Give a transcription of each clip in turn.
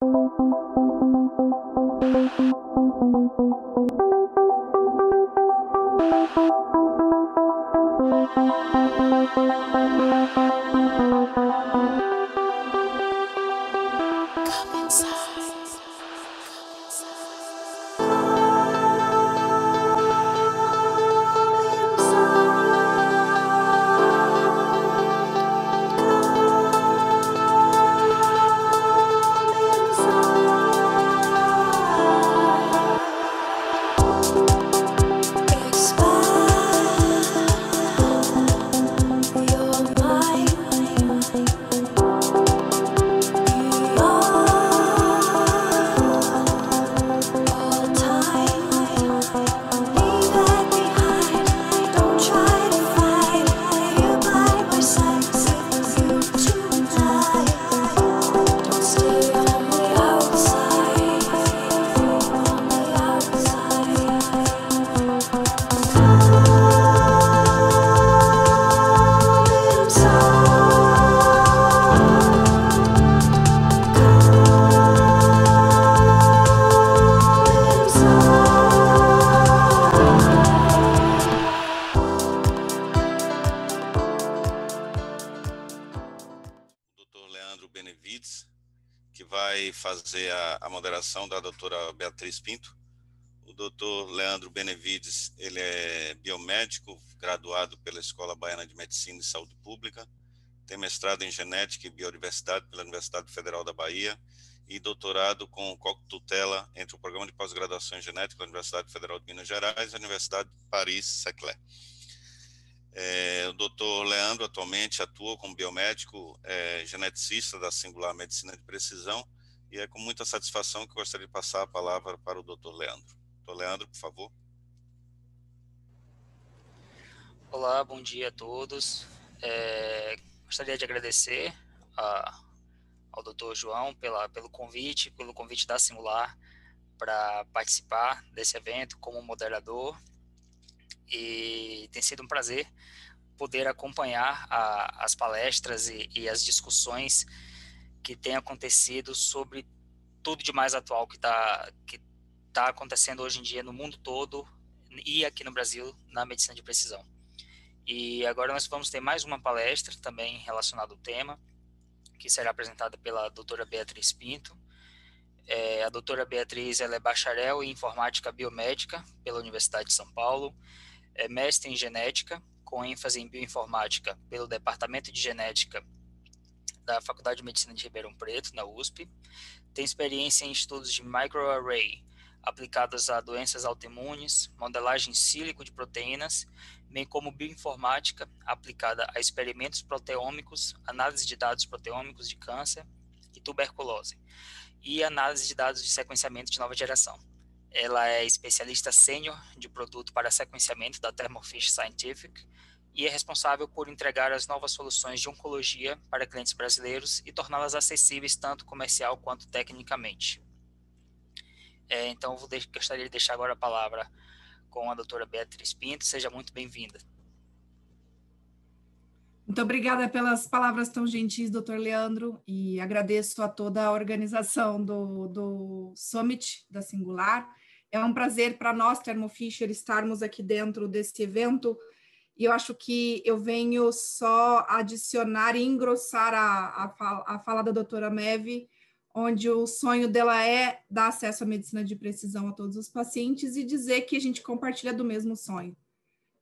Thank you. convites, que vai fazer a, a moderação da doutora Beatriz Pinto. O doutor Leandro Benevides, ele é biomédico, graduado pela Escola Baiana de Medicina e Saúde Pública, tem mestrado em Genética e Biodiversidade pela Universidade Federal da Bahia e doutorado com coctutela entre o Programa de Pós-Graduação em Genética da Universidade Federal de Minas Gerais e a Universidade de Paris-Saclay. É, o doutor Leandro atualmente atua como biomédico é, geneticista da Singular Medicina de Precisão e é com muita satisfação que gostaria de passar a palavra para o doutor Leandro. Doutor Leandro, por favor. Olá, bom dia a todos. É, gostaria de agradecer a, ao doutor João pela, pelo convite, pelo convite da Singular para participar desse evento como moderador e tem sido um prazer poder acompanhar a, as palestras e, e, as discussões que têm acontecido sobre tudo de mais atual que está que tá acontecendo hoje em dia no mundo todo e aqui no Brasil na medicina de precisão. E agora nós vamos ter mais uma palestra também relacionada ao tema, que será apresentada pela doutora Beatriz Pinto. É, a doutora Beatriz ela é bacharel em informática biomédica pela Universidade de São Paulo é mestre em genética, com ênfase em bioinformática pelo Departamento de Genética da Faculdade de Medicina de Ribeirão Preto, na USP. Tem experiência em estudos de microarray aplicados a doenças autoimunes, modelagem sílico de proteínas, bem como bioinformática aplicada a experimentos proteômicos, análise de dados proteômicos de câncer e tuberculose e análise de dados de sequenciamento de nova geração. Ela é especialista sênior de produto para sequenciamento da Thermofish Scientific e é responsável por entregar as novas soluções de oncologia para clientes brasileiros e torná-las acessíveis tanto comercial quanto tecnicamente. É, então, vou de gostaria de deixar agora a palavra com a doutora Beatriz Pinto. Seja muito bem-vinda. Muito obrigada pelas palavras tão gentis, doutor Leandro, e agradeço a toda a organização do, do Summit da Singular. É um prazer para nós, Thermo estarmos aqui dentro desse evento. E eu acho que eu venho só adicionar e engrossar a, a, a fala da doutora Meve, onde o sonho dela é dar acesso à medicina de precisão a todos os pacientes e dizer que a gente compartilha do mesmo sonho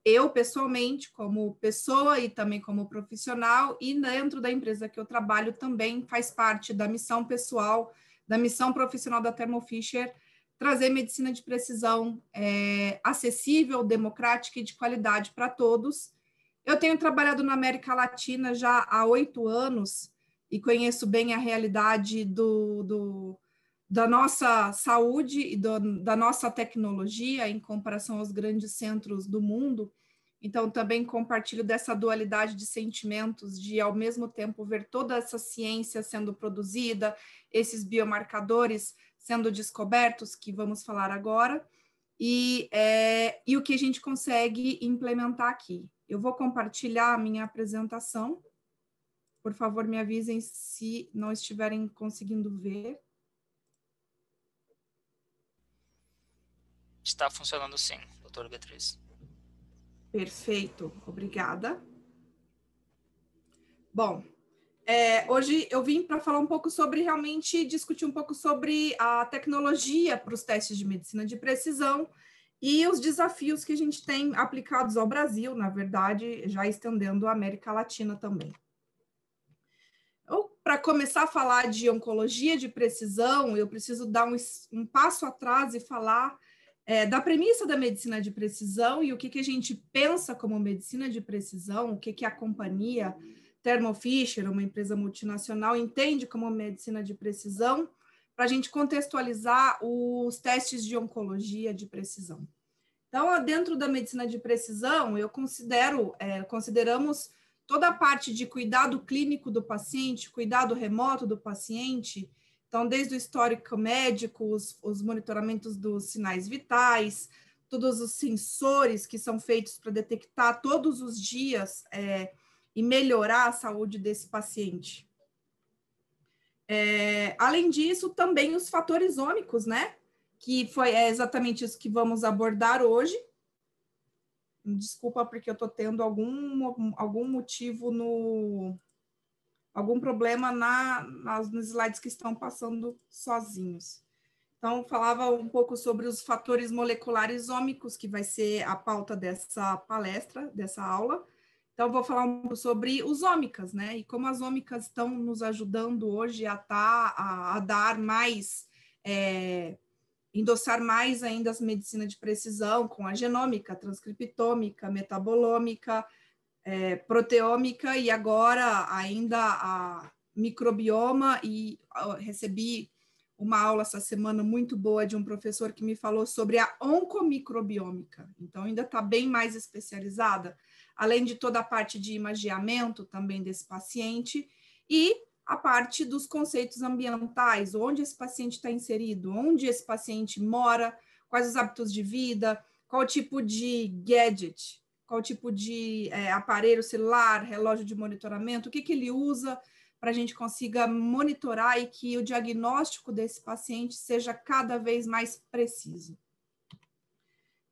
eu pessoalmente, como pessoa e também como profissional, e dentro da empresa que eu trabalho também faz parte da missão pessoal, da missão profissional da Thermo Fisher, trazer medicina de precisão é, acessível, democrática e de qualidade para todos. Eu tenho trabalhado na América Latina já há oito anos e conheço bem a realidade do, do da nossa saúde e do, da nossa tecnologia em comparação aos grandes centros do mundo. Então, também compartilho dessa dualidade de sentimentos, de ao mesmo tempo ver toda essa ciência sendo produzida, esses biomarcadores sendo descobertos, que vamos falar agora, e, é, e o que a gente consegue implementar aqui. Eu vou compartilhar a minha apresentação. Por favor, me avisem se não estiverem conseguindo ver. Está funcionando sim, doutora Beatriz. Perfeito, obrigada. Bom, é, hoje eu vim para falar um pouco sobre, realmente, discutir um pouco sobre a tecnologia para os testes de medicina de precisão e os desafios que a gente tem aplicados ao Brasil, na verdade, já estendendo a América Latina também. Então, para começar a falar de oncologia de precisão, eu preciso dar um, um passo atrás e falar é, da premissa da medicina de precisão e o que, que a gente pensa como medicina de precisão, o que, que a companhia Thermo Fisher, uma empresa multinacional, entende como medicina de precisão, para a gente contextualizar os testes de oncologia de precisão. Então, dentro da medicina de precisão, eu considero, é, consideramos toda a parte de cuidado clínico do paciente, cuidado remoto do paciente, então, desde o histórico médico, os, os monitoramentos dos sinais vitais, todos os sensores que são feitos para detectar todos os dias é, e melhorar a saúde desse paciente. É, além disso, também os fatores ômicos, né? Que foi é exatamente isso que vamos abordar hoje. Desculpa, porque eu estou tendo algum, algum motivo no, algum problema na, nas, nos slides que estão passando sozinhos. Então, falava um pouco sobre os fatores moleculares ômicos, que vai ser a pauta dessa palestra, dessa aula. Então, vou falar um pouco sobre os ômicas, né? E como as ômicas estão nos ajudando hoje a, tá, a, a dar mais, é, endossar mais ainda as medicinas de precisão, com a genômica, transcriptômica, metabolômica, é, proteômica e agora ainda a microbioma e recebi uma aula essa semana muito boa de um professor que me falou sobre a oncomicrobiômica. Então ainda está bem mais especializada, além de toda a parte de imagiamento também desse paciente e a parte dos conceitos ambientais, onde esse paciente está inserido, onde esse paciente mora, quais os hábitos de vida, qual tipo de gadget qual tipo de é, aparelho celular, relógio de monitoramento, o que, que ele usa para a gente consiga monitorar e que o diagnóstico desse paciente seja cada vez mais preciso.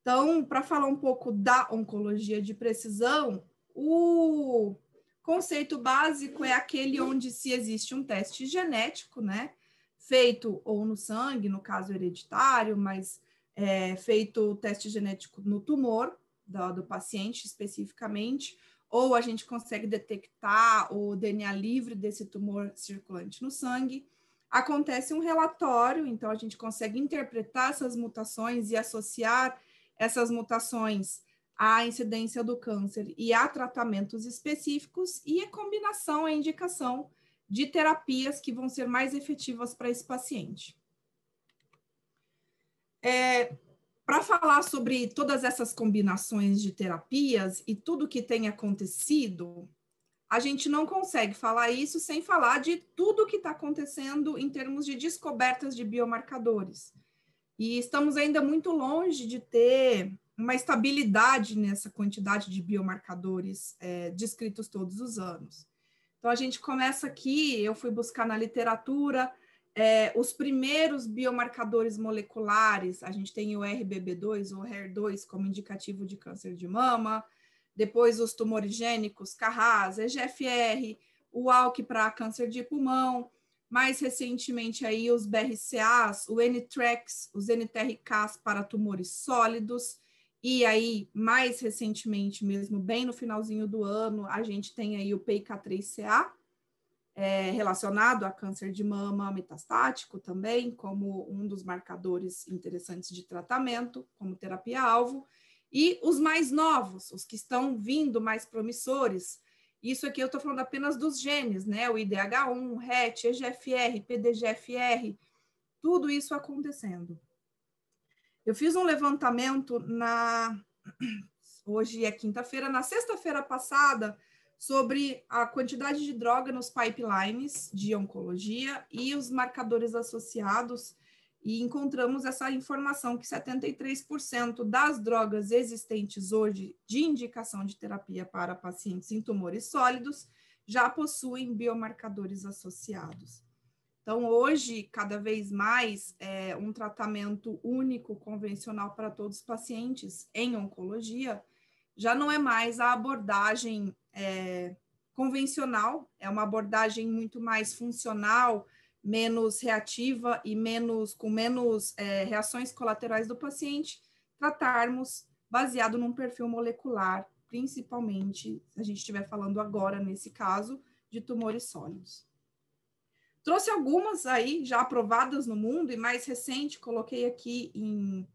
Então, para falar um pouco da oncologia de precisão, o conceito básico é aquele onde se existe um teste genético, né? Feito ou no sangue, no caso hereditário, mas é, feito o teste genético no tumor, do, do paciente especificamente, ou a gente consegue detectar o DNA livre desse tumor circulante no sangue. Acontece um relatório, então a gente consegue interpretar essas mutações e associar essas mutações à incidência do câncer e a tratamentos específicos e a combinação, a indicação de terapias que vão ser mais efetivas para esse paciente. É, para falar sobre todas essas combinações de terapias e tudo que tem acontecido, a gente não consegue falar isso sem falar de tudo que está acontecendo em termos de descobertas de biomarcadores. E estamos ainda muito longe de ter uma estabilidade nessa quantidade de biomarcadores é, descritos todos os anos. Então, a gente começa aqui, eu fui buscar na literatura é, os primeiros biomarcadores moleculares, a gente tem o RBB2 ou HER2 como indicativo de câncer de mama, depois os tumorigênicos, Carras, EGFR, o ALK para câncer de pulmão, mais recentemente aí os BRCAs, o NTREX, os NTRKs para tumores sólidos, e aí mais recentemente mesmo, bem no finalzinho do ano, a gente tem aí o PIK3CA, é, relacionado a câncer de mama metastático também, como um dos marcadores interessantes de tratamento, como terapia-alvo, e os mais novos, os que estão vindo mais promissores. Isso aqui eu estou falando apenas dos genes, né? O IDH1, RET, EGFR, PDGFR, tudo isso acontecendo. Eu fiz um levantamento na. Hoje é quinta-feira, na sexta-feira passada, sobre a quantidade de droga nos pipelines de oncologia e os marcadores associados, e encontramos essa informação que 73% das drogas existentes hoje de indicação de terapia para pacientes em tumores sólidos já possuem biomarcadores associados. Então, hoje, cada vez mais, é, um tratamento único, convencional para todos os pacientes em oncologia já não é mais a abordagem é, convencional, é uma abordagem muito mais funcional, menos reativa e menos com menos é, reações colaterais do paciente, tratarmos baseado num perfil molecular, principalmente se a gente estiver falando agora, nesse caso, de tumores sólidos. Trouxe algumas aí já aprovadas no mundo e mais recente, coloquei aqui em,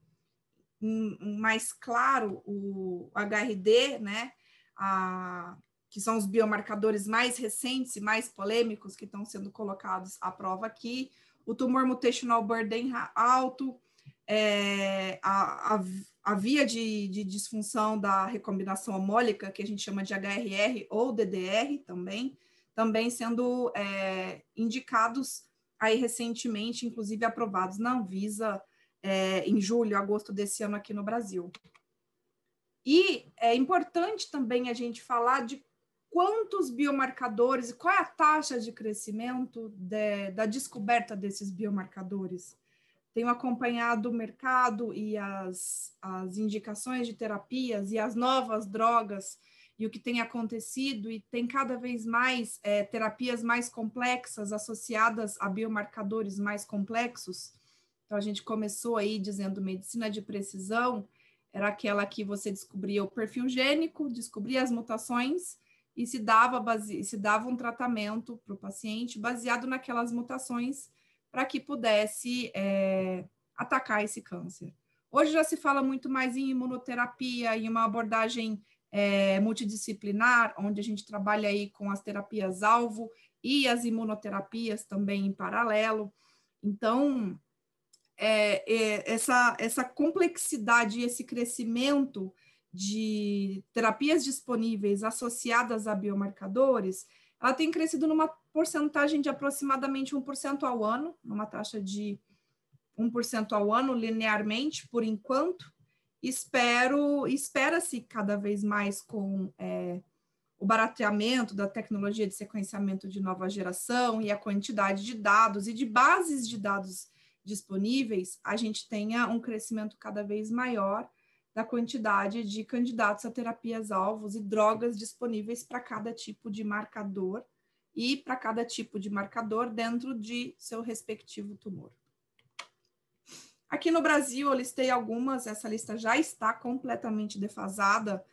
em mais claro o HRD, né? A que são os biomarcadores mais recentes e mais polêmicos que estão sendo colocados à prova aqui, o tumor mutational burden alto, é, a, a, a, via de, de, disfunção da recombinação homólica, que a gente chama de HRR ou DDR também, também sendo é, indicados aí recentemente, inclusive aprovados na Anvisa é, em julho, agosto desse ano aqui no Brasil. E é importante também a gente falar de quantos biomarcadores, e qual é a taxa de crescimento de, da descoberta desses biomarcadores? Tenho acompanhado o mercado e as, as indicações de terapias e as novas drogas e o que tem acontecido, e tem cada vez mais é, terapias mais complexas associadas a biomarcadores mais complexos. Então, a gente começou aí dizendo medicina de precisão, era aquela que você descobria o perfil gênico, descobria as mutações, e se dava, base... se dava um tratamento para o paciente baseado naquelas mutações para que pudesse é, atacar esse câncer. Hoje já se fala muito mais em imunoterapia, em uma abordagem é, multidisciplinar, onde a gente trabalha aí com as terapias-alvo e as imunoterapias também em paralelo. Então, é, é essa, essa complexidade e esse crescimento de terapias disponíveis associadas a biomarcadores, ela tem crescido numa porcentagem de aproximadamente 1% ao ano, numa taxa de 1% ao ano linearmente, por enquanto. Espero, espera-se cada vez mais com é, o barateamento da tecnologia de sequenciamento de nova geração e a quantidade de dados e de bases de dados disponíveis, a gente tenha um crescimento cada vez maior da quantidade de candidatos a terapias-alvos e drogas disponíveis para cada tipo de marcador e para cada tipo de marcador dentro de seu respectivo tumor. Aqui no Brasil, eu listei algumas, essa lista já está completamente defasada,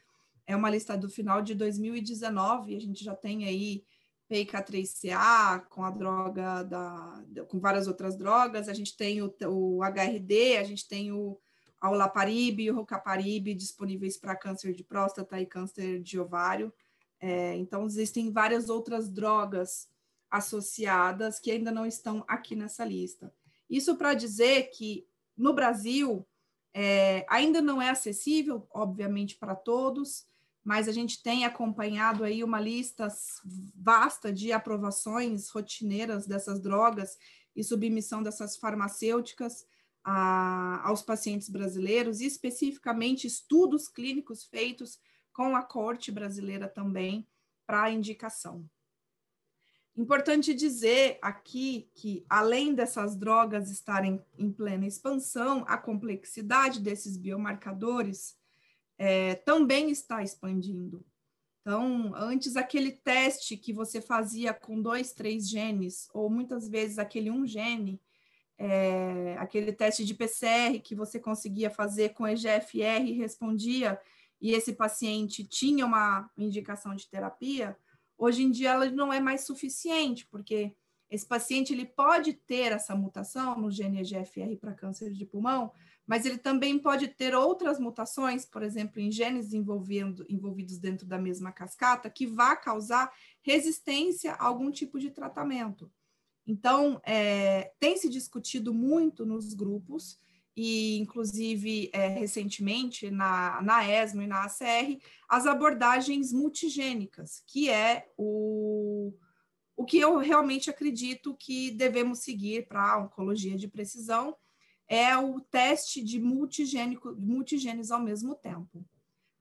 é uma lista do final de 2019, a gente já tem aí PIK3CA com a droga da, com várias outras drogas, a gente tem o, o HRD, a gente tem o ao laparibe e o rocaparibe disponíveis para câncer de próstata e câncer de ovário. É, então, existem várias outras drogas associadas que ainda não estão aqui nessa lista. Isso para dizer que no Brasil é, ainda não é acessível, obviamente, para todos, mas a gente tem acompanhado aí uma lista vasta de aprovações rotineiras dessas drogas e submissão dessas farmacêuticas a, aos pacientes brasileiros, e especificamente estudos clínicos feitos com a corte brasileira também para indicação. Importante dizer aqui que, além dessas drogas estarem em plena expansão, a complexidade desses biomarcadores é, também está expandindo. Então, antes aquele teste que você fazia com dois, três genes, ou muitas vezes aquele um gene, é, aquele teste de PCR que você conseguia fazer com EGFR e respondia, e esse paciente tinha uma indicação de terapia, hoje em dia ela não é mais suficiente, porque esse paciente ele pode ter essa mutação no gene EGFR para câncer de pulmão, mas ele também pode ter outras mutações, por exemplo, em genes envolvidos dentro da mesma cascata, que vá causar resistência a algum tipo de tratamento. Então, é, tem se discutido muito nos grupos, e inclusive é, recentemente na, na ESMO e na ACR, as abordagens multigênicas, que é o, o que eu realmente acredito que devemos seguir para a oncologia de precisão, é o teste de multigênico, multigênios ao mesmo tempo.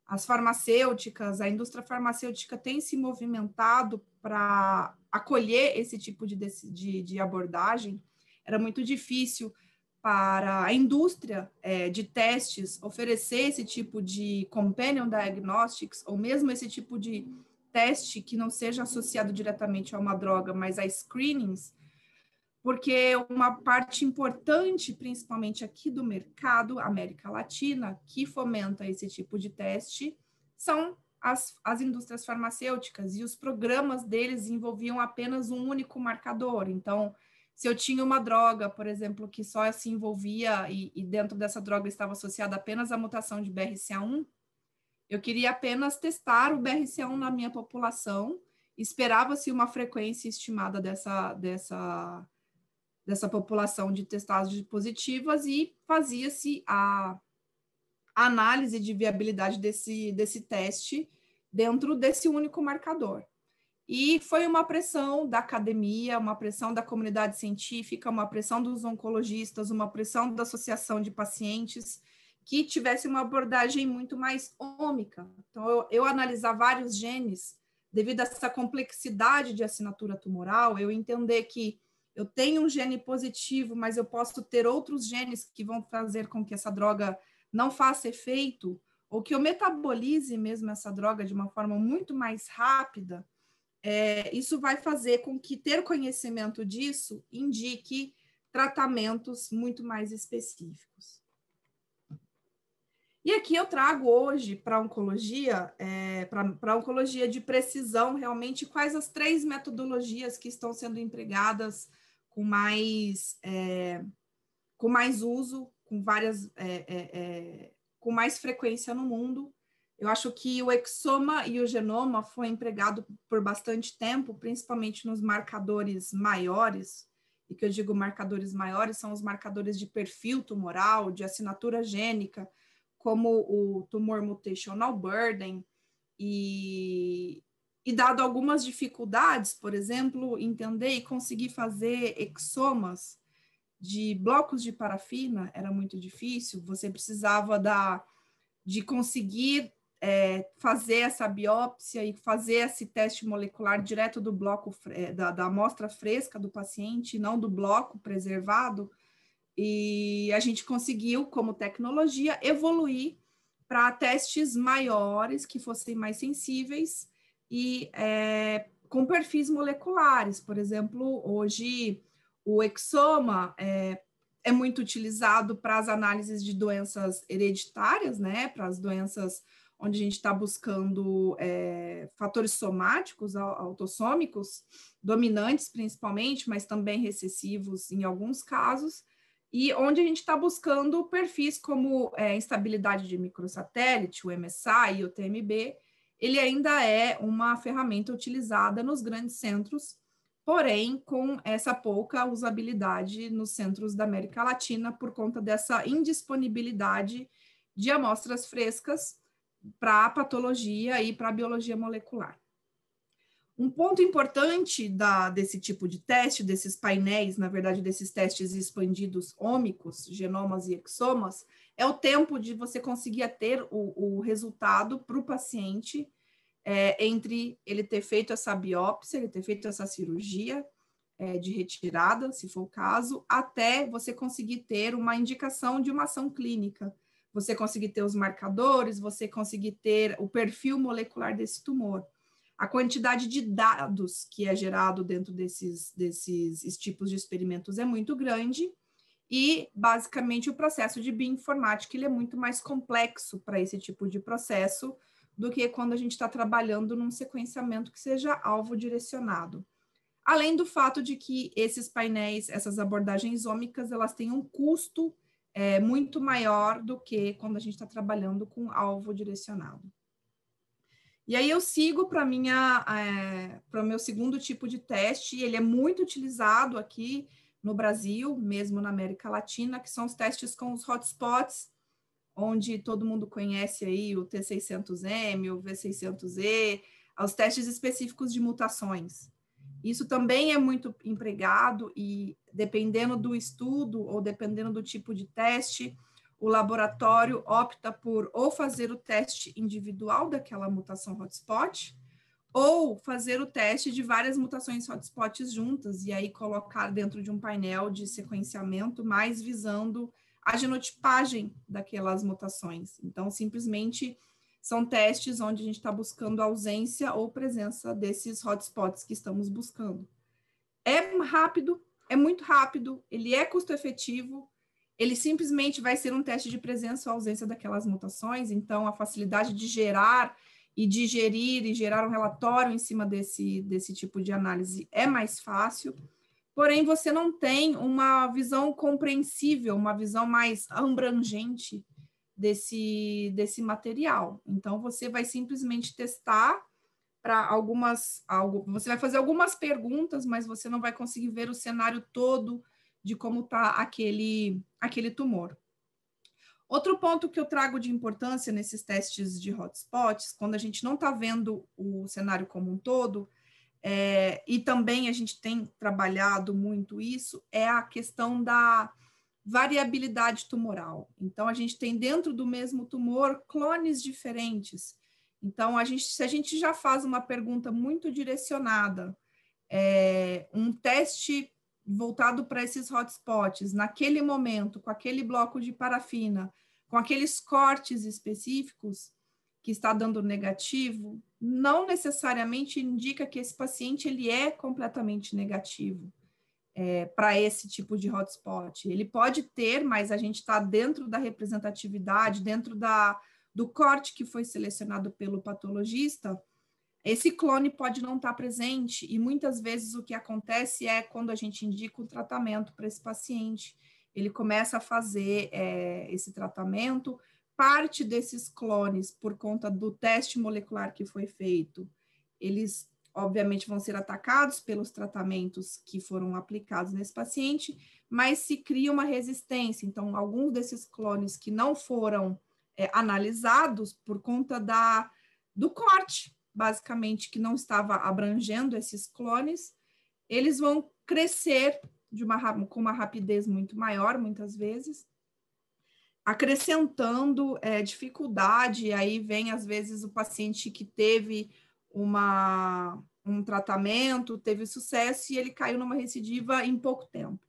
As farmacêuticas, a indústria farmacêutica tem se movimentado para acolher esse tipo de, de, de abordagem era muito difícil para a indústria é, de testes oferecer esse tipo de companion diagnostics ou mesmo esse tipo de teste que não seja associado diretamente a uma droga, mas a screenings, porque uma parte importante, principalmente aqui do mercado América Latina, que fomenta esse tipo de teste, são as, as indústrias farmacêuticas e os programas deles envolviam apenas um único marcador. Então, se eu tinha uma droga, por exemplo, que só se envolvia e, e dentro dessa droga estava associada apenas a mutação de BRCA1, eu queria apenas testar o BRCA1 na minha população, esperava-se uma frequência estimada dessa, dessa, dessa população de testados positivas e fazia-se a análise de viabilidade desse, desse teste dentro desse único marcador. E foi uma pressão da academia, uma pressão da comunidade científica, uma pressão dos oncologistas, uma pressão da associação de pacientes, que tivesse uma abordagem muito mais ômica. Então, eu, eu analisar vários genes, devido a essa complexidade de assinatura tumoral, eu entender que eu tenho um gene positivo, mas eu posso ter outros genes que vão fazer com que essa droga não faça efeito, ou que eu metabolize mesmo essa droga de uma forma muito mais rápida, é, isso vai fazer com que ter conhecimento disso indique tratamentos muito mais específicos. E aqui eu trago hoje para oncologia, é, para oncologia de precisão, realmente, quais as três metodologias que estão sendo empregadas com mais, é, com mais uso com várias é, é, é, com mais frequência no mundo. Eu acho que o exoma e o genoma foi empregado por bastante tempo, principalmente nos marcadores maiores, e que eu digo marcadores maiores são os marcadores de perfil tumoral, de assinatura gênica, como o tumor mutational burden, e, e dado algumas dificuldades, por exemplo, entender e conseguir fazer exomas de blocos de parafina era muito difícil, você precisava da, de conseguir é, fazer essa biópsia e fazer esse teste molecular direto do bloco, é, da, da amostra fresca do paciente, não do bloco preservado. E a gente conseguiu, como tecnologia, evoluir para testes maiores, que fossem mais sensíveis e é, com perfis moleculares. Por exemplo, hoje o exoma é, é muito utilizado para as análises de doenças hereditárias, né? Para as doenças onde a gente está buscando é, fatores somáticos, autossômicos, dominantes principalmente, mas também recessivos em alguns casos, e onde a gente está buscando perfis como é, instabilidade de microsatélite, o MSI e o TMB, ele ainda é uma ferramenta utilizada nos grandes centros porém com essa pouca usabilidade nos centros da América Latina por conta dessa indisponibilidade de amostras frescas para a patologia e para a biologia molecular. Um ponto importante da, desse tipo de teste, desses painéis, na verdade, desses testes expandidos ômicos, genomas e exomas, é o tempo de você conseguir ter o, o resultado para o paciente é, entre ele ter feito essa biópsia, ele ter feito essa cirurgia é, de retirada, se for o caso, até você conseguir ter uma indicação de uma ação clínica, você conseguir ter os marcadores, você conseguir ter o perfil molecular desse tumor a quantidade de dados que é gerado dentro desses, desses tipos de experimentos é muito grande e, basicamente, o processo de bioinformática ele é muito mais complexo para esse tipo de processo, do que quando a gente está trabalhando num sequenciamento que seja alvo direcionado. Além do fato de que esses painéis, essas abordagens ômicas, elas têm um custo é, muito maior do que quando a gente está trabalhando com alvo direcionado. E aí eu sigo para minha é, para o meu segundo tipo de teste, ele é muito utilizado aqui no Brasil, mesmo na América Latina, que são os testes com os hotspots, onde todo mundo conhece aí o T600M, o V600E, aos testes específicos de mutações. Isso também é muito empregado e dependendo do estudo ou dependendo do tipo de teste, o laboratório opta por ou fazer o teste individual daquela mutação hotspot, ou fazer o teste de várias mutações hotspots juntas e aí colocar dentro de um painel de sequenciamento mais visando a genotipagem daquelas mutações. Então, simplesmente são testes onde a gente está buscando a ausência ou presença desses hotspots que estamos buscando. É rápido, é muito rápido, ele é custo-efetivo, ele simplesmente vai ser um teste de presença ou ausência daquelas mutações, então a facilidade de gerar e digerir e gerar um relatório em cima desse, desse tipo de análise é mais fácil porém você não tem uma visão compreensível, uma visão mais abrangente desse, desse material. Então você vai simplesmente testar para algumas algo, você vai fazer algumas perguntas, mas você não vai conseguir ver o cenário todo de como está aquele aquele tumor. Outro ponto que eu trago de importância nesses testes de hotspots, quando a gente não está vendo o cenário como um todo, é, e também a gente tem trabalhado muito isso, é a questão da variabilidade tumoral. Então, a gente tem dentro do mesmo tumor clones diferentes. Então, a gente, se a gente já faz uma pergunta muito direcionada, é, um teste voltado para esses hotspots, naquele momento, com aquele bloco de parafina, com aqueles cortes específicos, que está dando negativo não necessariamente indica que esse paciente ele é completamente negativo é, para esse tipo de hotspot. Ele pode ter, mas a gente está dentro da representatividade, dentro da, do corte que foi selecionado pelo patologista. Esse clone pode não estar tá presente, e muitas vezes o que acontece é quando a gente indica o tratamento para esse paciente, ele começa a fazer é, esse tratamento, parte desses clones, por conta do teste molecular que foi feito, eles obviamente vão ser atacados pelos tratamentos que foram aplicados nesse paciente, mas se cria uma resistência. Então, alguns desses clones que não foram é, analisados por conta da, do corte, basicamente, que não estava abrangendo esses clones, eles vão crescer de uma, com uma rapidez muito maior, muitas vezes, acrescentando é, dificuldade, aí vem às vezes o paciente que teve uma, um tratamento, teve sucesso e ele caiu numa recidiva em pouco tempo.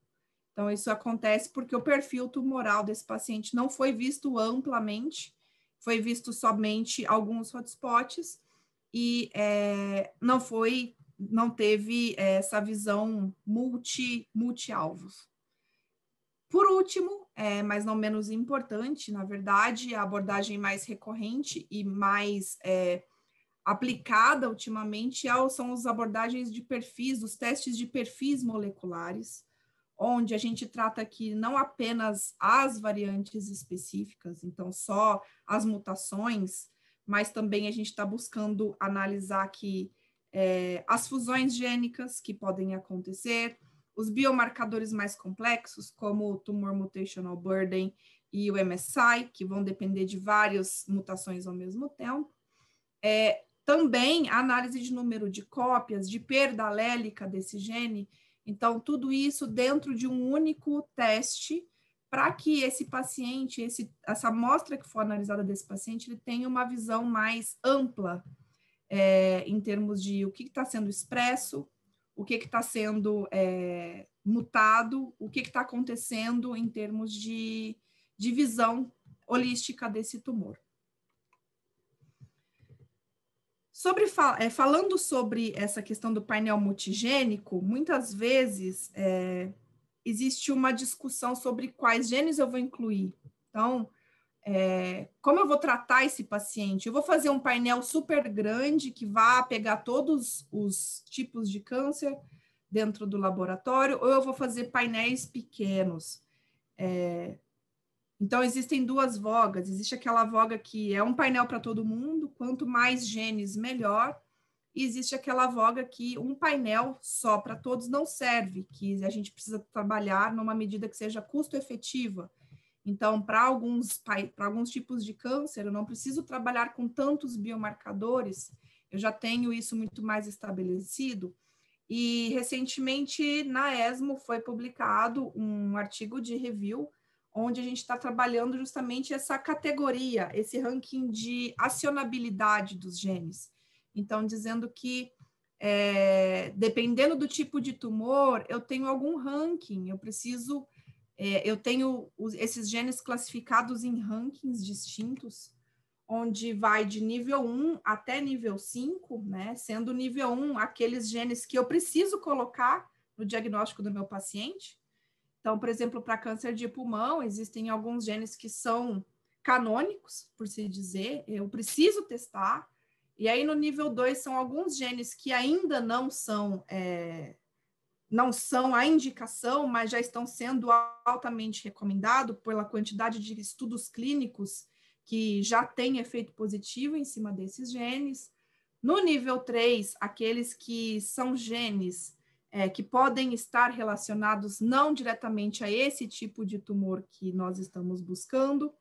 Então, isso acontece porque o perfil tumoral desse paciente não foi visto amplamente, foi visto somente alguns hotspots e é, não foi, não teve é, essa visão multi, multi-alvos. Por último, é, mas não menos importante, na verdade, a abordagem mais recorrente e mais é, aplicada ultimamente são as abordagens de perfis, os testes de perfis moleculares, onde a gente trata aqui não apenas as variantes específicas, então só as mutações, mas também a gente está buscando analisar aqui é, as fusões gênicas que podem acontecer, os biomarcadores mais complexos, como o tumor mutational burden e o MSI, que vão depender de várias mutações ao mesmo tempo. É, também a análise de número de cópias, de perda alélica desse gene. Então, tudo isso dentro de um único teste para que esse paciente, esse, essa amostra que for analisada desse paciente, ele tenha uma visão mais ampla é, em termos de o que está sendo expresso, o que está sendo é, mutado, o que está acontecendo em termos de, de visão holística desse tumor. Sobre, é, falando sobre essa questão do painel multigênico, muitas vezes é, existe uma discussão sobre quais genes eu vou incluir. Então, é, como eu vou tratar esse paciente? Eu vou fazer um painel super grande que vá pegar todos os tipos de câncer dentro do laboratório, ou eu vou fazer painéis pequenos? É, então, existem duas vogas. Existe aquela voga que é um painel para todo mundo, quanto mais genes, melhor. E existe aquela voga que um painel só para todos não serve, que a gente precisa trabalhar numa medida que seja custo-efetiva. Então, para alguns, alguns tipos de câncer, eu não preciso trabalhar com tantos biomarcadores, eu já tenho isso muito mais estabelecido. E recentemente na ESMO foi publicado um artigo de review onde a gente está trabalhando justamente essa categoria, esse ranking de acionabilidade dos genes. Então, dizendo que é, dependendo do tipo de tumor, eu tenho algum ranking, eu preciso é, eu tenho os, esses genes classificados em rankings distintos, onde vai de nível 1 até nível 5, né? Sendo nível 1 aqueles genes que eu preciso colocar no diagnóstico do meu paciente. Então, por exemplo, para câncer de pulmão, existem alguns genes que são canônicos, por se dizer, eu preciso testar. E aí, no nível 2, são alguns genes que ainda não são é, não são a indicação, mas já estão sendo altamente recomendados pela quantidade de estudos clínicos que já têm efeito positivo em cima desses genes. No nível 3, aqueles que são genes é, que podem estar relacionados não diretamente a esse tipo de tumor que nós estamos buscando,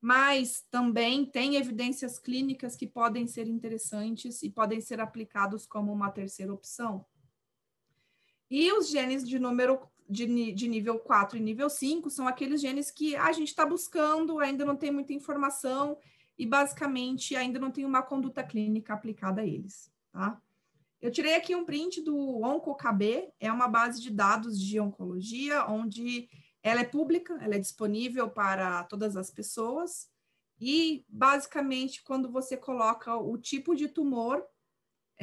mas também tem evidências clínicas que podem ser interessantes e podem ser aplicados como uma terceira opção. E os genes de número de, de nível 4 e nível 5 são aqueles genes que a gente está buscando, ainda não tem muita informação e basicamente ainda não tem uma conduta clínica aplicada a eles, tá? Eu tirei aqui um print do OncoKB, é uma base de dados de oncologia, onde ela é pública, ela é disponível para todas as pessoas, e basicamente quando você coloca o tipo de tumor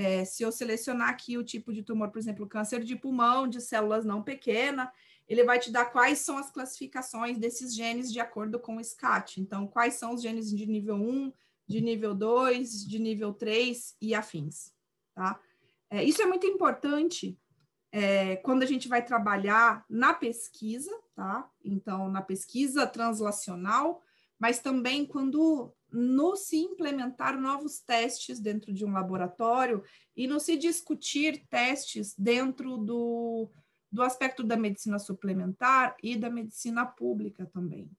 é, se eu selecionar aqui o tipo de tumor, por exemplo, câncer de pulmão, de células não pequena, ele vai te dar quais são as classificações desses genes de acordo com o SCAT. Então, quais são os genes de nível 1, de nível 2, de nível 3 e afins. Tá? É, isso é muito importante é, quando a gente vai trabalhar na pesquisa, tá? Então, na pesquisa translacional, mas também quando no se implementar novos testes dentro de um laboratório e no se discutir testes dentro do, do aspecto da medicina suplementar e da medicina pública também.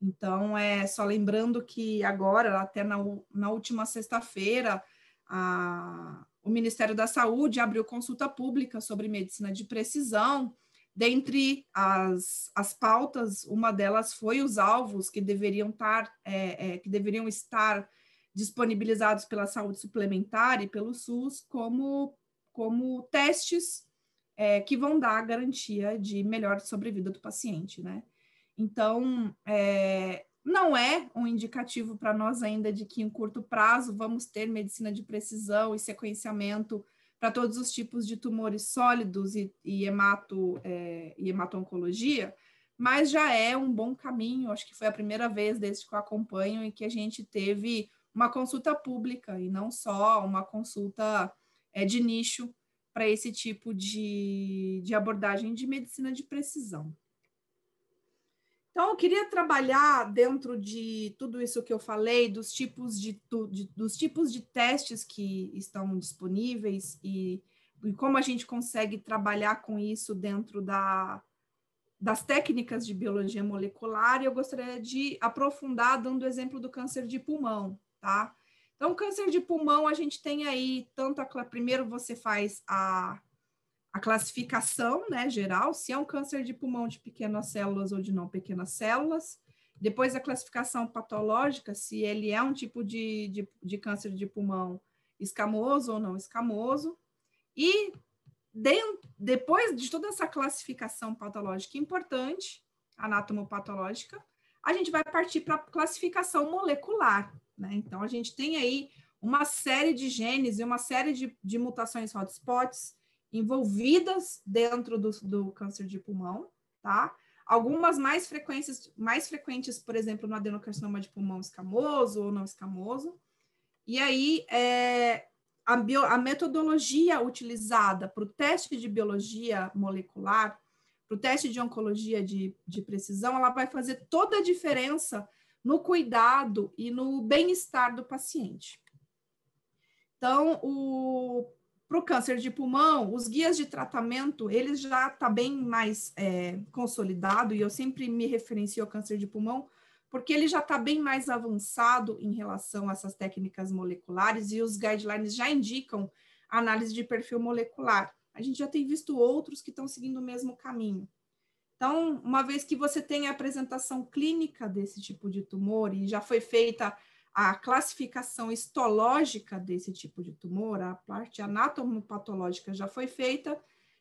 Então, é só lembrando que agora, até na, na última sexta-feira, o Ministério da Saúde abriu consulta pública sobre medicina de precisão, Dentre as, as pautas, uma delas foi os alvos que deveriam estar, é, é, que deveriam estar disponibilizados pela saúde suplementar e pelo SUS como, como testes é, que vão dar a garantia de melhor sobrevida do paciente, né? Então, é, não é um indicativo para nós ainda de que em curto prazo vamos ter medicina de precisão e sequenciamento para todos os tipos de tumores sólidos e, e, hemato, é, e mas já é um bom caminho. Acho que foi a primeira vez desde que eu acompanho em que a gente teve uma consulta pública e não só uma consulta é, de nicho para esse tipo de, de abordagem de medicina de precisão. Então, eu queria trabalhar dentro de tudo isso que eu falei, dos tipos de, de dos tipos de testes que estão disponíveis e, e como a gente consegue trabalhar com isso dentro da, das técnicas de biologia molecular, eu gostaria de aprofundar dando o exemplo do câncer de pulmão, tá? Então, câncer de pulmão, a gente tem aí tanto a. Primeiro, você faz a a classificação né, geral, se é um câncer de pulmão de pequenas células ou de não pequenas células. Depois, a classificação patológica, se ele é um tipo de, de, de câncer de pulmão escamoso ou não escamoso. E depois de toda essa classificação patológica importante, anatomopatológica, a gente vai partir para a classificação molecular. Né? Então, a gente tem aí uma série de genes e uma série de, de mutações hotspots envolvidas dentro do, do câncer de pulmão, tá? Algumas mais frequências, mais frequentes, por exemplo, no adenocarcinoma de pulmão escamoso ou não escamoso. E aí, é, a, bio, a metodologia utilizada para o teste de biologia molecular, para o teste de oncologia de, de precisão, ela vai fazer toda a diferença no cuidado e no bem-estar do paciente. Então, o para o câncer de pulmão, os guias de tratamento, eles já tá bem mais é, consolidado, e eu sempre me referencio ao câncer de pulmão, porque ele já está bem mais avançado em relação a essas técnicas moleculares, e os guidelines já indicam análise de perfil molecular. A gente já tem visto outros que estão seguindo o mesmo caminho. Então, uma vez que você tem a apresentação clínica desse tipo de tumor e já foi feita a classificação histológica desse tipo de tumor, a parte anatomopatológica já foi feita,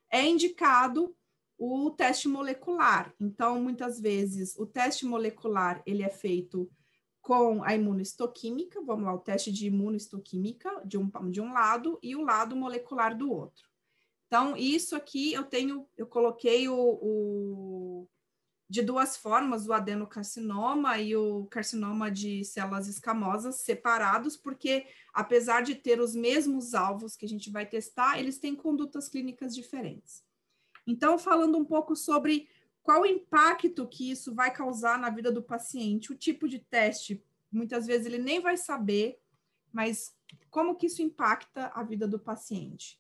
é indicado o teste molecular. Então, muitas vezes, o teste molecular ele é feito com a imunoistoquímica, vamos lá, o teste de imunoistoquímica de um, de um lado e o lado molecular do outro. Então, isso aqui eu tenho, eu coloquei o, o de duas formas, o adenocarcinoma e o carcinoma de células escamosas separados, porque apesar de ter os mesmos alvos que a gente vai testar, eles têm condutas clínicas diferentes. Então, falando um pouco sobre qual o impacto que isso vai causar na vida do paciente, o tipo de teste, muitas vezes ele nem vai saber, mas como que isso impacta a vida do paciente.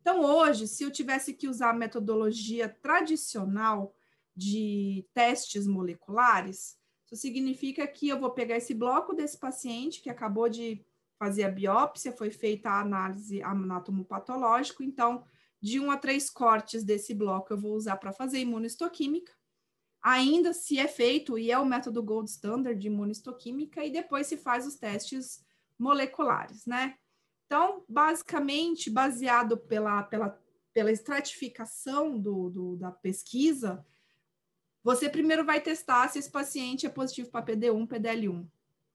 Então, hoje, se eu tivesse que usar a metodologia tradicional, de testes moleculares, isso significa que eu vou pegar esse bloco desse paciente que acabou de fazer a biópsia, foi feita a análise patológica. então de um a três cortes desse bloco eu vou usar para fazer imunohistoquímica, Ainda se é feito, e é o método gold standard de imunohistoquímica e depois se faz os testes moleculares, né? Então, basicamente, baseado pela, pela, pela estratificação do, do da pesquisa, você primeiro vai testar se esse paciente é positivo para PD1, PDL1.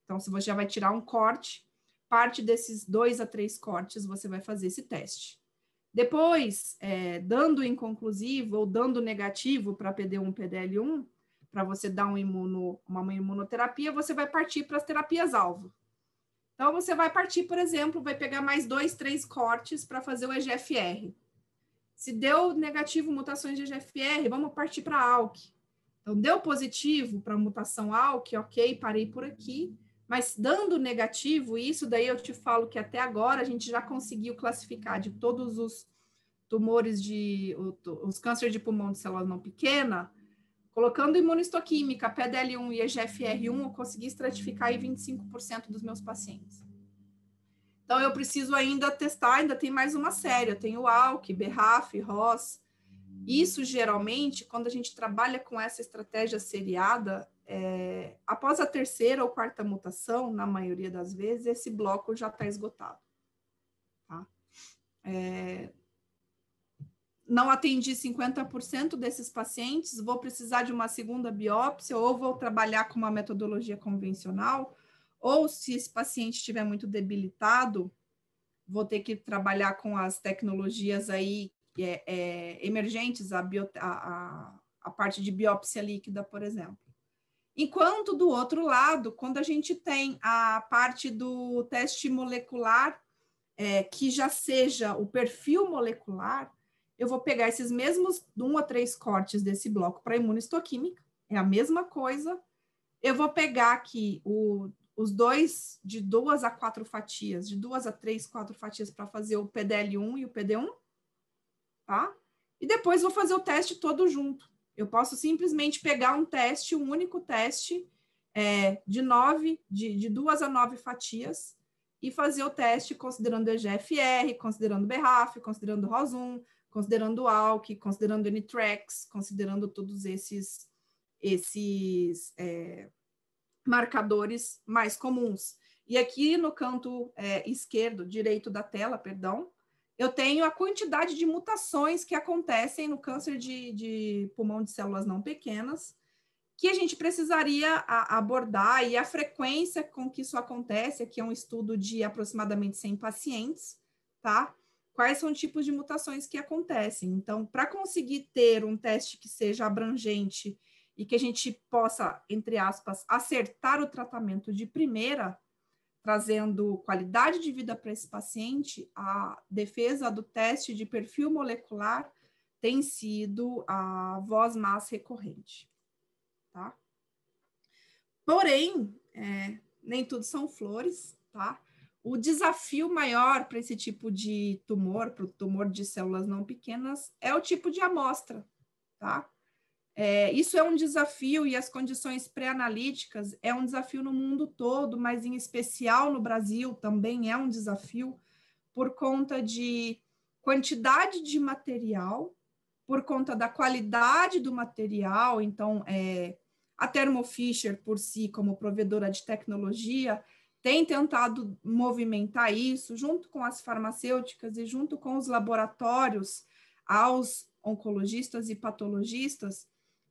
Então, se você já vai tirar um corte, parte desses dois a três cortes você vai fazer esse teste. Depois, é, dando inconclusivo ou dando negativo para PD1, PDL1, para você dar um imuno, uma imunoterapia, você vai partir para as terapias-alvo. Então, você vai partir, por exemplo, vai pegar mais dois, três cortes para fazer o EGFR. Se deu negativo mutações de EGFR, vamos partir para ALK. Então, deu positivo para a mutação ALK, ok, parei por aqui. Mas dando negativo, isso daí eu te falo que até agora a gente já conseguiu classificar de todos os tumores de os cânceres de pulmão de célula não pequena, colocando imunistoquímica, PDL1 e EGFR1, eu consegui estratificar em 25% dos meus pacientes. Então eu preciso ainda testar, ainda tem mais uma série, eu tenho ALK, BRAF, ROS, isso geralmente, quando a gente trabalha com essa estratégia seriada, é, após a terceira ou quarta mutação, na maioria das vezes, esse bloco já está esgotado. Tá? É, não atendi 50% desses pacientes, vou precisar de uma segunda biópsia, ou vou trabalhar com uma metodologia convencional, ou se esse paciente estiver muito debilitado, vou ter que trabalhar com as tecnologias aí é, é, emergentes a, bio, a, a, a parte de biópsia líquida, por exemplo. Enquanto do outro lado, quando a gente tem a parte do teste molecular, é, que já seja o perfil molecular, eu vou pegar esses mesmos um a três cortes desse bloco para imunistoquímica, é a mesma coisa. Eu vou pegar aqui o, os dois de duas a quatro fatias, de duas a três, quatro fatias para fazer o PDL1 e o PD1 tá? E depois vou fazer o teste todo junto. Eu posso simplesmente pegar um teste, um único teste, é, de nove, de, de duas a nove fatias, e fazer o teste considerando EGFR, considerando BRAF, considerando ROS1, considerando ALK, considerando NTREX, considerando todos esses, esses é, marcadores mais comuns. E aqui no canto é, esquerdo, direito da tela, perdão, eu tenho a quantidade de mutações que acontecem no câncer de, de pulmão de células não pequenas, que a gente precisaria a, abordar e a frequência com que isso acontece, aqui é um estudo de aproximadamente 100 pacientes, tá? Quais são os tipos de mutações que acontecem? Então, para conseguir ter um teste que seja abrangente e que a gente possa, entre aspas, acertar o tratamento de primeira, trazendo qualidade de vida para esse paciente, a defesa do teste de perfil molecular tem sido a voz mais recorrente. Tá? Porém, é, nem tudo são flores, tá? O desafio maior para esse tipo de tumor, para o tumor de células não pequenas, é o tipo de amostra, tá? É, isso é um desafio e as condições pré-analíticas é um desafio no mundo todo, mas em especial no Brasil também é um desafio por conta de quantidade de material, por conta da qualidade do material. Então, é, a Thermo Fisher, por si, como provedora de tecnologia, tem tentado movimentar isso junto com as farmacêuticas e junto com os laboratórios aos oncologistas e patologistas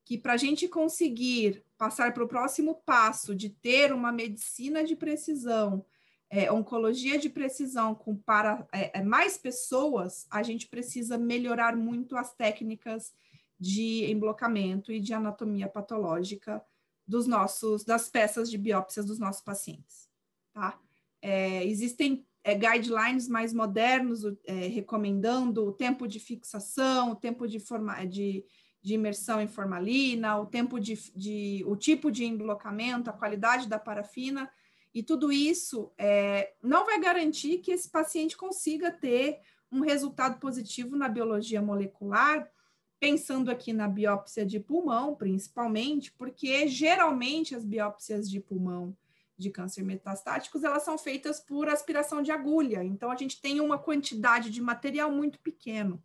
que para a gente conseguir passar para o próximo passo de ter uma medicina de precisão, é, oncologia de precisão com para é, é, mais pessoas, a gente precisa melhorar muito as técnicas de emblocamento e de anatomia patológica dos nossos das peças de biópsias dos nossos pacientes, tá? É, existem é, guidelines mais modernos é, recomendando o tempo de fixação, o tempo de, forma, de de imersão em formalina, o tempo de, de o tipo de emblocamento, a qualidade da parafina, e tudo isso é, não vai garantir que esse paciente consiga ter um resultado positivo na biologia molecular, pensando aqui na biópsia de pulmão, principalmente, porque geralmente as biópsias de pulmão de câncer metastáticos, elas são feitas por aspiração de agulha. Então a gente tem uma quantidade de material muito pequeno.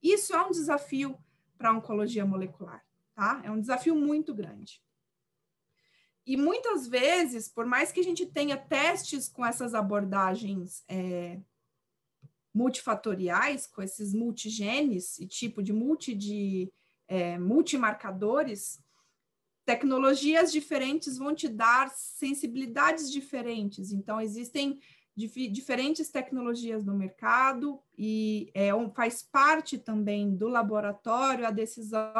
Isso é um desafio para a oncologia molecular, tá? É um desafio muito grande. E muitas vezes, por mais que a gente tenha testes com essas abordagens é, multifatoriais, com esses multigenes e tipo de multi de é, multimarcadores, tecnologias diferentes vão te dar sensibilidades diferentes. Então, existem diferentes tecnologias no mercado e é, faz parte também do laboratório a decisão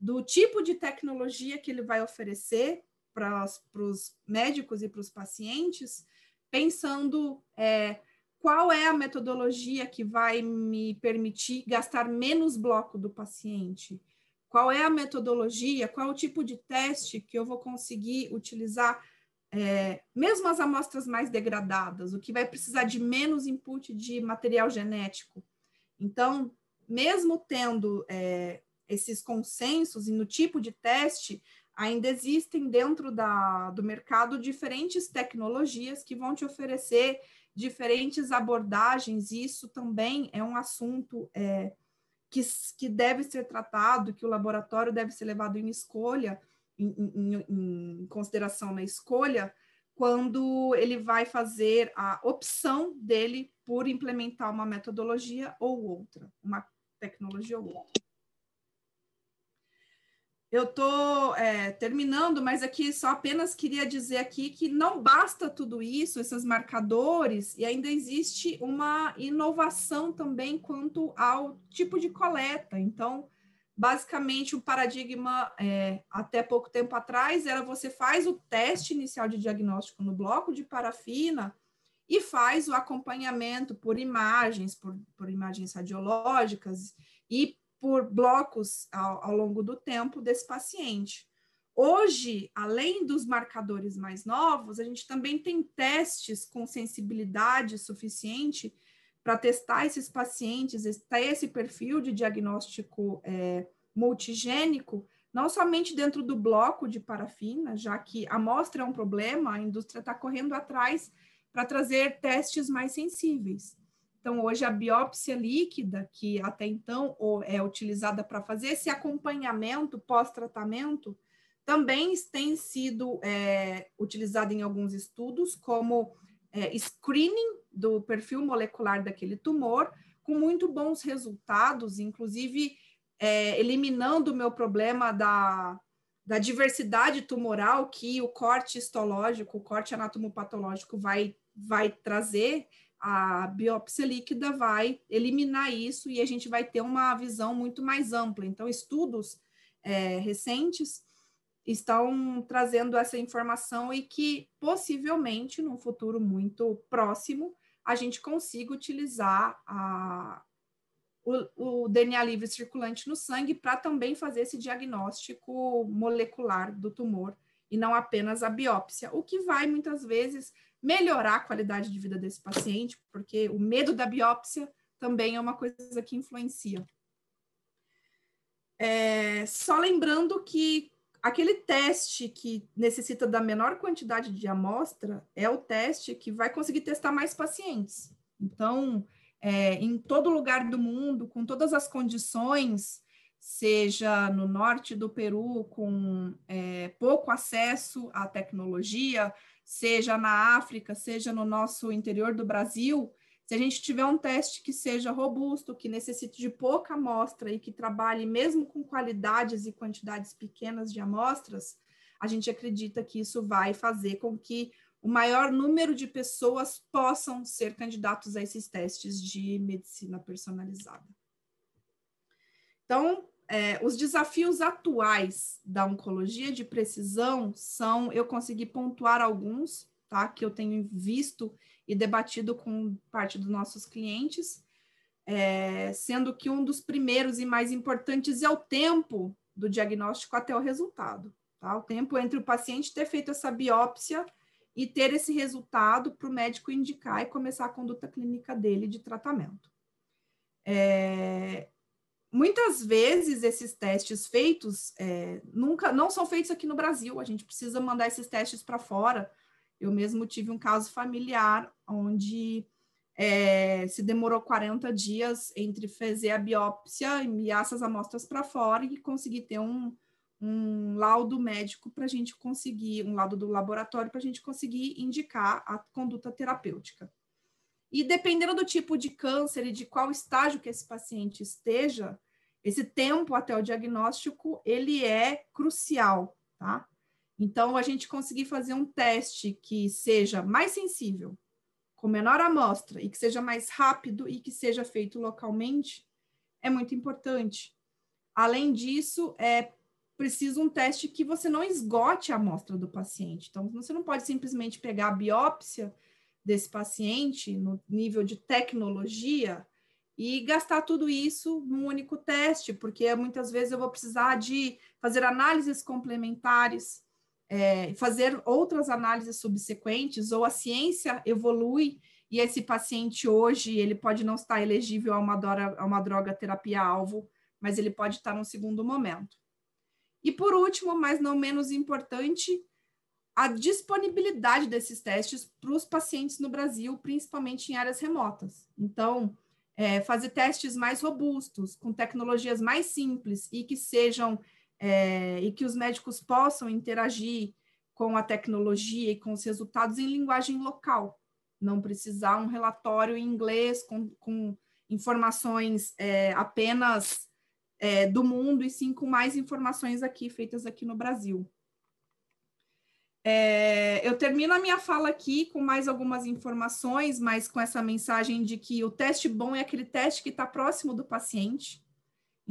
do tipo de tecnologia que ele vai oferecer para os médicos e para os pacientes, pensando é, qual é a metodologia que vai me permitir gastar menos bloco do paciente, qual é a metodologia, qual é o tipo de teste que eu vou conseguir utilizar é, mesmo as amostras mais degradadas, o que vai precisar de menos input de material genético. Então, mesmo tendo é, esses consensos e no tipo de teste, ainda existem dentro da, do mercado diferentes tecnologias que vão te oferecer diferentes abordagens, e isso também é um assunto é, que, que deve ser tratado, que o laboratório deve ser levado em escolha em, em, em consideração na escolha quando ele vai fazer a opção dele por implementar uma metodologia ou outra, uma tecnologia ou outra. Eu estou é, terminando, mas aqui só apenas queria dizer aqui que não basta tudo isso, esses marcadores, e ainda existe uma inovação também quanto ao tipo de coleta. Então, Basicamente, o paradigma é, até pouco tempo atrás era você faz o teste inicial de diagnóstico no bloco de parafina e faz o acompanhamento por imagens, por, por imagens radiológicas e por blocos ao, ao longo do tempo desse paciente. Hoje, além dos marcadores mais novos, a gente também tem testes com sensibilidade suficiente para testar esses pacientes, ter esse perfil de diagnóstico é, multigênico, não somente dentro do bloco de parafina, já que a amostra é um problema, a indústria está correndo atrás para trazer testes mais sensíveis. Então, hoje, a biópsia líquida, que até então é utilizada para fazer esse acompanhamento pós-tratamento, também tem sido é, utilizada em alguns estudos como é, screening do perfil molecular daquele tumor, com muito bons resultados, inclusive é, eliminando o meu problema da, da diversidade tumoral que o corte histológico, o corte anatomopatológico vai, vai trazer, a biópsia líquida vai eliminar isso e a gente vai ter uma visão muito mais ampla. Então, estudos é, recentes estão trazendo essa informação e que possivelmente num futuro muito próximo a gente consiga utilizar a, o, o DNA livre circulante no sangue para também fazer esse diagnóstico molecular do tumor e não apenas a biópsia, o que vai muitas vezes melhorar a qualidade de vida desse paciente, porque o medo da biópsia também é uma coisa que influencia. É, só lembrando que Aquele teste que necessita da menor quantidade de amostra é o teste que vai conseguir testar mais pacientes. Então, é, em todo lugar do mundo, com todas as condições, seja no norte do Peru, com é, pouco acesso à tecnologia, seja na África, seja no nosso interior do Brasil, se a gente tiver um teste que seja robusto, que necessite de pouca amostra e que trabalhe mesmo com qualidades e quantidades pequenas de amostras, a gente acredita que isso vai fazer com que o maior número de pessoas possam ser candidatos a esses testes de medicina personalizada. Então, é, os desafios atuais da oncologia de precisão são, eu consegui pontuar alguns, tá, que eu tenho visto e debatido com parte dos nossos clientes, é, sendo que um dos primeiros e mais importantes é o tempo do diagnóstico até o resultado. Tá? O tempo entre o paciente ter feito essa biópsia e ter esse resultado para o médico indicar e começar a conduta clínica dele de tratamento. É, muitas vezes esses testes feitos é, nunca não são feitos aqui no Brasil. A gente precisa mandar esses testes para fora. Eu mesmo tive um caso familiar onde é, se demorou 40 dias entre fazer a biópsia, enviar essas amostras para fora e conseguir ter um, um laudo médico para a gente conseguir, um laudo do laboratório para a gente conseguir indicar a conduta terapêutica. E dependendo do tipo de câncer e de qual estágio que esse paciente esteja, esse tempo até o diagnóstico, ele é crucial, tá? Então, a gente conseguir fazer um teste que seja mais sensível, com menor amostra, e que seja mais rápido e que seja feito localmente, é muito importante. Além disso, é preciso um teste que você não esgote a amostra do paciente. Então, você não pode simplesmente pegar a biópsia desse paciente no nível de tecnologia e gastar tudo isso num único teste, porque muitas vezes eu vou precisar de fazer análises complementares, é, fazer outras análises subsequentes, ou a ciência evolui e esse paciente hoje ele pode não estar elegível a uma, dora, a uma droga terapia-alvo, mas ele pode estar num segundo momento. E por último, mas não menos importante, a disponibilidade desses testes para os pacientes no Brasil, principalmente em áreas remotas. Então, é, fazer testes mais robustos, com tecnologias mais simples e que sejam é, e que os médicos possam interagir com a tecnologia e com os resultados em linguagem local, não precisar um relatório em inglês com, com informações é, apenas é, do mundo e sim com mais informações aqui feitas aqui no Brasil. É, eu termino a minha fala aqui com mais algumas informações, mas com essa mensagem de que o teste bom é aquele teste que está próximo do paciente.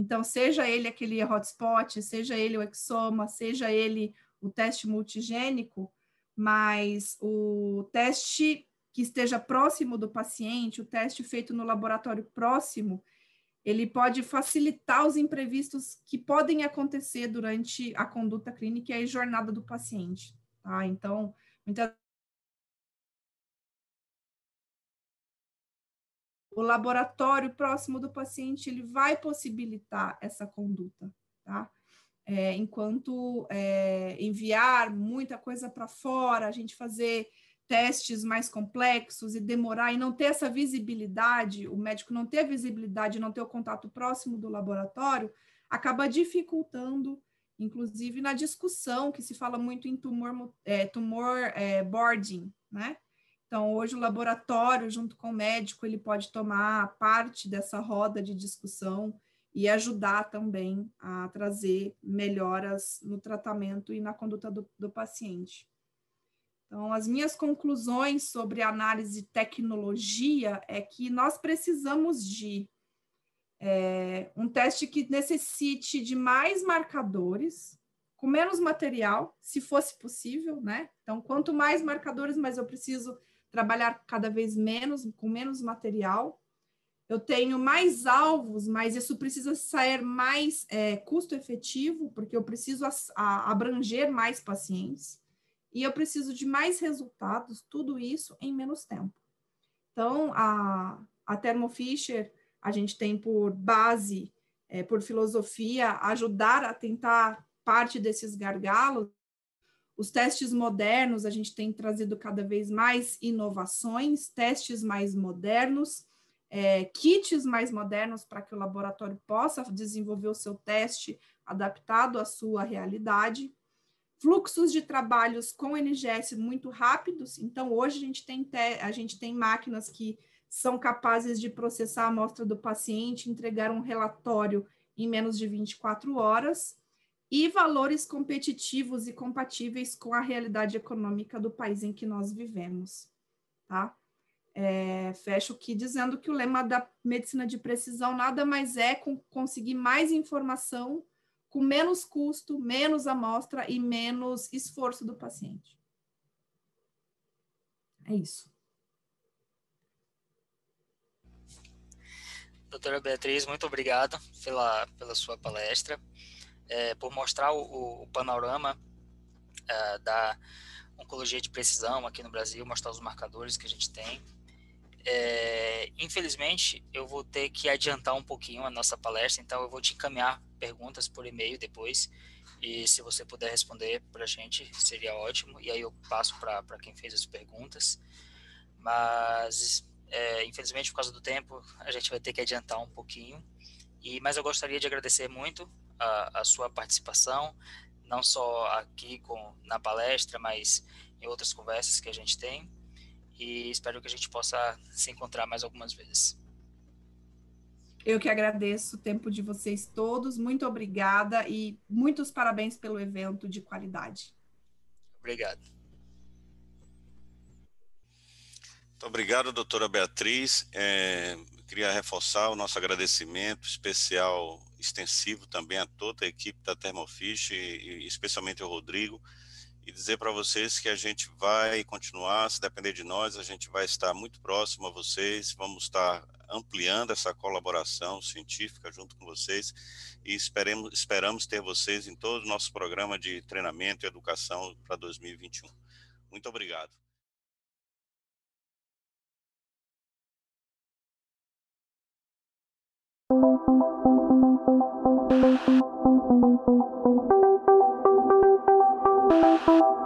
Então, seja ele aquele hotspot, seja ele o exoma, seja ele o teste multigênico, mas o teste que esteja próximo do paciente, o teste feito no laboratório próximo, ele pode facilitar os imprevistos que podem acontecer durante a conduta clínica e a jornada do paciente. Tá? Então, muitas o laboratório próximo do paciente ele vai possibilitar essa conduta, tá? É, enquanto é, enviar muita coisa para fora, a gente fazer testes mais complexos e demorar e não ter essa visibilidade, o médico não ter visibilidade, não ter o contato próximo do laboratório, acaba dificultando, inclusive na discussão que se fala muito em tumor, é, tumor é, boarding, né? Então, hoje o laboratório, junto com o médico, ele pode tomar parte dessa roda de discussão e ajudar também a trazer melhoras no tratamento e na conduta do, do paciente. Então, as minhas conclusões sobre análise de tecnologia é que nós precisamos de é, um teste que necessite de mais marcadores, com menos material, se fosse possível, né? Então, quanto mais marcadores, mais eu preciso trabalhar cada vez menos, com menos material. Eu tenho mais alvos, mas isso precisa sair mais é, custo efetivo, porque eu preciso a, a, abranger mais pacientes e eu preciso de mais resultados, tudo isso em menos tempo. Então, a, a Thermo Fisher, a gente tem por base, é, por filosofia, ajudar a tentar parte desses gargalos os testes modernos, a gente tem trazido cada vez mais inovações, testes mais modernos, é, kits mais modernos para que o laboratório possa desenvolver o seu teste adaptado à sua realidade. Fluxos de trabalhos com NGS muito rápidos. Então, hoje a gente tem, a gente tem máquinas que são capazes de processar a amostra do paciente, entregar um relatório em menos de 24 horas e valores competitivos e compatíveis com a realidade econômica do país em que nós vivemos. Tá? É, fecho aqui dizendo que o lema da medicina de precisão nada mais é conseguir mais informação com menos custo, menos amostra e menos esforço do paciente. É isso. Doutora Beatriz, muito obrigado pela, pela sua palestra é, por mostrar o, o panorama é, da oncologia de precisão aqui no Brasil, mostrar os marcadores que a gente tem. É, infelizmente, eu vou ter que adiantar um pouquinho a nossa palestra, então eu vou te encaminhar perguntas por e-mail depois, e se você puder responder para a gente, seria ótimo, e aí eu passo para quem fez as perguntas. Mas, é, infelizmente, por causa do tempo, a gente vai ter que adiantar um pouquinho, e mas eu gostaria de agradecer muito a, a sua participação, não só aqui com, na palestra, mas em outras conversas que a gente tem. E espero que a gente possa se encontrar mais algumas vezes. Eu que agradeço o tempo de vocês todos. Muito obrigada e muitos parabéns pelo evento de qualidade. Obrigado. Muito obrigado, doutora Beatriz. É, queria reforçar o nosso agradecimento especial extensivo também a toda a equipe da Thermofish, e, e especialmente o Rodrigo, e dizer para vocês que a gente vai continuar, se depender de nós, a gente vai estar muito próximo a vocês, vamos estar ampliando essa colaboração científica junto com vocês e esperemos, esperamos ter vocês em todo o nosso programa de treinamento e educação para 2021. Muito obrigado. Thank you. Thank you.